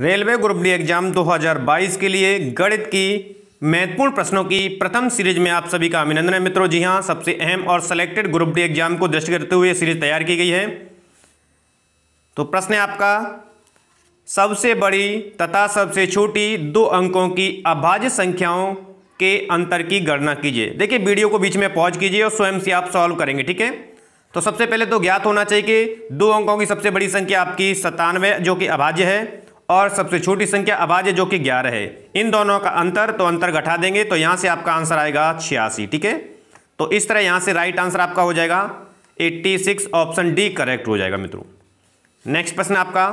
railway group D exam 2022 के लिए गणित की महत्वपूर्ण प्रश्नों की प्रथम सीरीज में आप सभी का अभिनंदन है मित्रों जी हां सबसे अहम और सिलेक्टेड ग्रुप डी एग्जाम को दृष्टि करते हुए सीरीज तैयार की गई है तो प्रश्न है आपका सबसे बड़ी तथा सबसे छोटी दो अंकों की अभाज्य संख्याओं के अंतर की गणना कीजिए देखिए वीडियो को बीच में पॉज कीजिए और स्वयं से आप सॉल्व करेंगे ठीक है तो सबसे पहले तो ज्ञात होना चाहिए कि दो अंकों की सबसे बड़ी संख्या आपकी सतानवे जो कि अभाज्य है और सबसे छोटी संख्या आवाज जो कि ग्यारह है इन दोनों का अंतर तो अंतर घटा देंगे तो यहां से आपका आंसर आएगा छियासी ठीक है तो इस तरह यहां से राइट आंसर आपका हो जाएगा 86 ऑप्शन डी करेक्ट हो जाएगा मित्रों नेक्स्ट प्रश्न आपका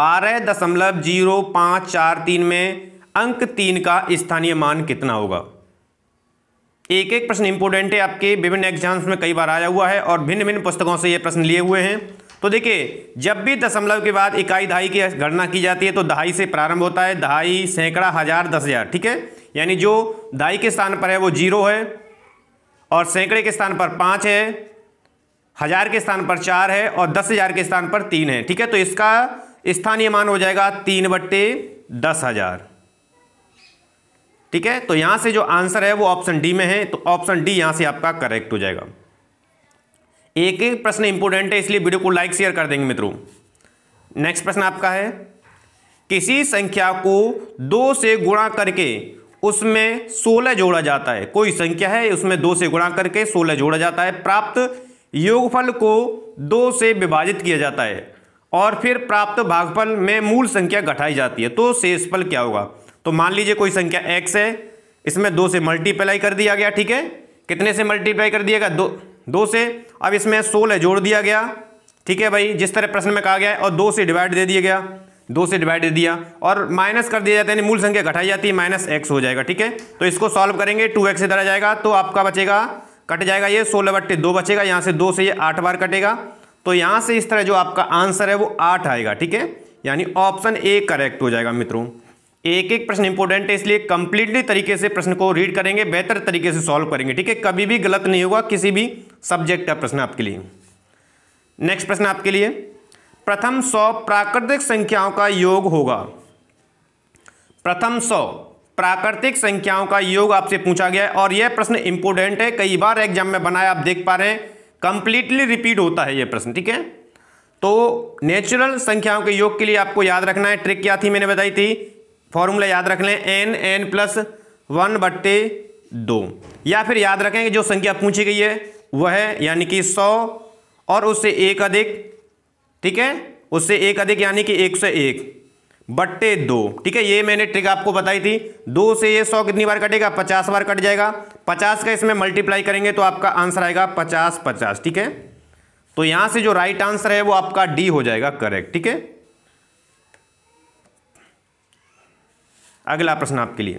बारह दशमलव जीरो पांच चार तीन में अंक तीन का स्थानीय मान कितना होगा एक एक प्रश्न इंपोर्टेंट है आपके विभिन्न एग्जाम्स में कई बार आया हुआ है और भिन्न भिन्न पुस्तकों से यह प्रश्न लिए हुए हैं तो देखिए जब भी दशमलव के बाद इकाई दहाई की गणना की जाती है तो दहाई से प्रारंभ होता है दहाई सैकड़ा हज़ार दस हज़ार ठीक है यानी जो दहाई के स्थान पर है वो जीरो है और सैकड़े के स्थान पर पांच है हज़ार के स्थान पर चार है और दस हज़ार के स्थान पर तीन है ठीक है तो इसका स्थानीय मान हो जाएगा तीन बट्टे दस हज़ार ठीक है तो यहां से जो आंसर है वो ऑप्शन डी में है तो ऑप्शन डी यहां से आपका करेक्ट हो जाएगा एक एक प्रश्न इंपोर्टेंट है इसलिए वीडियो को लाइक शेयर कर देंगे मित्रों नेक्स्ट प्रश्न आपका है किसी संख्या को दो से गुणा करके उसमें सोलह जोड़ा जाता है कोई संख्या है उसमें दो से गुणा करके सोलह जोड़ा जाता है प्राप्त योगफल को दो से विभाजित किया जाता है और फिर प्राप्त भागफल में मूल संख्या घटाई जाती है तो शेषफल क्या होगा तो मान लीजिए कोई संख्या एक्स है इसमें दो से मल्टीप्लाई कर दिया गया ठीक है कितने से मल्टीप्लाई कर दिया गया दो दो से अब इसमें सोलह जोड़ दिया गया ठीक है भाई जिस तरह प्रश्न में कहा गया है और दो से डिवाइड दे दिया गया दो से डिवाइड दे दिया और माइनस कर दिया जाता है मूल संख्या घटाई जाती है माइनस एक्स हो जाएगा ठीक है तो इसको सॉल्व करेंगे टू एक्स इधर आ जाएगा तो आपका बचेगा कट जाएगा ये सोलह बट्टे दो बचेगा यहाँ से दो से ये आठ बार कटेगा तो यहाँ से इस तरह जो आपका आंसर है वो आठ आएगा ठीक है यानी ऑप्शन ए करेक्ट हो जाएगा मित्रों एक एक प्रश्न इंपॉर्टेंट है इसलिए कंप्लीटली तरीके से प्रश्न को रीड करेंगे बेहतर तरीके से सॉल्व करेंगे ठीक है कभी भी गलत नहीं होगा किसी भी सब्जेक्ट का प्रश्न आपके लिए नेक्स्ट प्रश्न आपके लिए प्रथम सौ प्राकृतिक संख्याओं का योग होगा प्रथम सौ प्राकृतिक संख्याओं का योग आपसे पूछा गया है और यह प्रश्न इंपोर्टेंट है कई बार एग्जाम में बनाया आप देख पा रहे हैं कंप्लीटली रिपीट होता है यह प्रश्न ठीक है तो नेचुरल संख्याओं के योग के लिए आपको याद रखना है ट्रिक क्या थी मैंने बताई थी फॉर्मूला याद रख लें एन एन प्लस वन बट्टे दो या फिर याद रखें कि जो संख्या पूछी गई है वह यानी कि सौ और उससे एक अधिक ठीक है उससे एक अधिक यानी कि एक सौ एक बट्टे दो ठीक है ये मैंने ट्रिक आपको बताई थी दो से ये सौ कितनी बार कटेगा पचास बार कट जाएगा पचास का इसमें मल्टीप्लाई करेंगे तो आपका आंसर आएगा पचास पचास ठीक है तो यहां से जो राइट आंसर है वो आपका डी हो जाएगा करेक्ट ठीक है अगला प्रश्न आपके लिए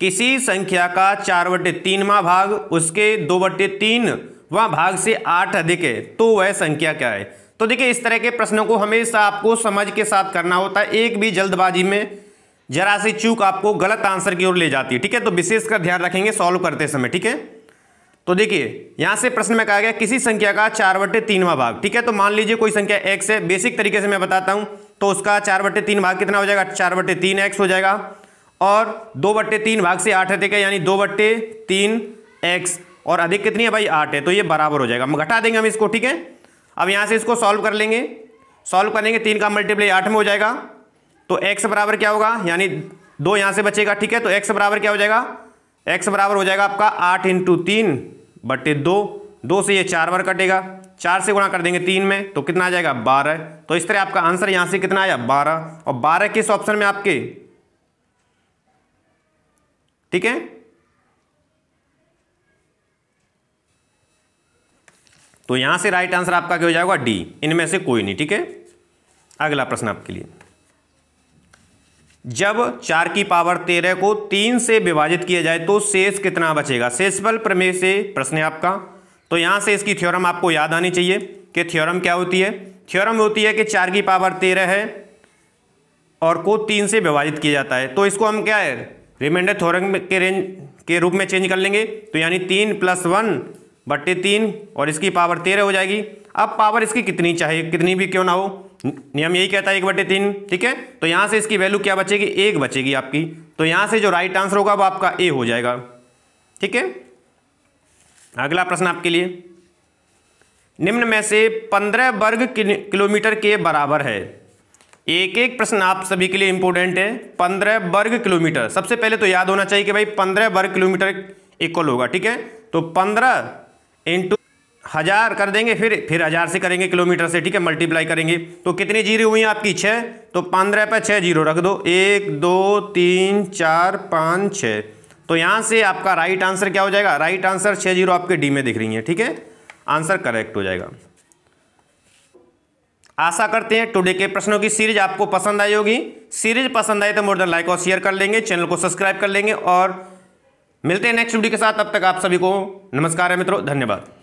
किसी संख्या का चार बटे तीनवा भाग उसके दो बटे तीन वह भाग से आठ अधिक है तो वह संख्या क्या है तो देखिए इस तरह के प्रश्नों को हमेशा आपको समझ के साथ करना होता है एक भी जल्दबाजी में जरा सी चूक आपको गलत आंसर की ओर ले जाती है ठीक है तो विशेष ध्यान रखेंगे सॉल्व करते समय ठीक है तो देखिए यहां से प्रश्न में कहा गया किसी संख्या का चार बटे तीनवा भाग ठीक है तो मान लीजिए कोई संख्या एक्स है बेसिक तरीके से मैं बताता हूं तो उसका चार बटे तीन भाग कितना हो जाएगा चार बटे तीन एक्स हो जाएगा और दो बट्टे तीन भाग से आठ रहते यानी दो बट्टे तीन एक्स और अधिक कितनी है भाई आठ है तो ये बराबर हो जाएगा हम घटा देंगे हम इसको ठीक है अब यहाँ से इसको सॉल्व कर लेंगे सॉल्व करेंगे तीन का मल्टीप्लाई आठ में हो जाएगा तो एक्स बराबर क्या होगा यानी दो यहाँ से बचेगा ठीक है तो एक्स बराबर क्या हो जाएगा एक्स बराबर हो जाएगा आपका आठ इंटू तीन बटे दो दो से ये चार बार कटेगा चार से गुणा कर देंगे तीन में तो कितना आ जाएगा बारह तो इस तरह आपका आंसर यहाँ से कितना आया बारह और बारह किस ऑप्शन में आपके ठीक है तो यहां से राइट आंसर आपका क्या हो जाएगा डी इनमें से कोई नहीं ठीक है अगला प्रश्न आपके लिए जब चार की पावर तेरह को तीन से विभाजित किया जाए तो शेष कितना बचेगा शेषफल प्रमेय से प्रश्न है आपका तो यहां से इसकी थ्योरम आपको याद आनी चाहिए कि थ्योरम क्या होती है थ्योरम होती है कि चार की पावर तेरह है और को तीन से विभाजित किया जाता है तो इसको हम क्या है रिमाइंडर थोरंग के रेंज के रूप में चेंज कर लेंगे तो यानी तीन प्लस वन बट्टे तीन और इसकी पावर तेरह हो जाएगी अब पावर इसकी कितनी चाहिए कितनी भी क्यों ना हो नियम यही कहता है एक बटे तीन ठीक है तो यहाँ से इसकी वैल्यू क्या बचेगी एक बचेगी आपकी तो यहाँ से जो राइट आंसर होगा वो आपका ए हो जाएगा ठीक है अगला प्रश्न आपके लिए निम्न में से पंद्रह वर्ग किलोमीटर के बराबर है एक एक प्रश्न आप सभी के लिए इंपॉर्टेंट है पंद्रह वर्ग किलोमीटर सबसे पहले तो याद होना चाहिए कि भाई पंद्रह वर्ग किलोमीटर इक्वल होगा ठीक है तो पंद्रह इंटू हज़ार कर देंगे फिर फिर हज़ार से करेंगे किलोमीटर से ठीक है मल्टीप्लाई करेंगे तो कितनी जीरो हुई आपकी छः तो पंद्रह पर छः जीरो रख दो एक दो तीन चार पाँच छः तो यहाँ से आपका राइट आंसर क्या हो जाएगा राइट आंसर छः जीरो आपके डी में दिख रही है ठीक है आंसर करेक्ट हो जाएगा आशा करते हैं टुडे के प्रश्नों की सीरीज आपको पसंद आई होगी सीरीज पसंद आई तो मोर देन लाइक और शेयर कर लेंगे चैनल को सब्सक्राइब कर लेंगे और मिलते हैं नेक्स्ट वीडियो के साथ अब तक आप सभी को नमस्कार है मित्रों धन्यवाद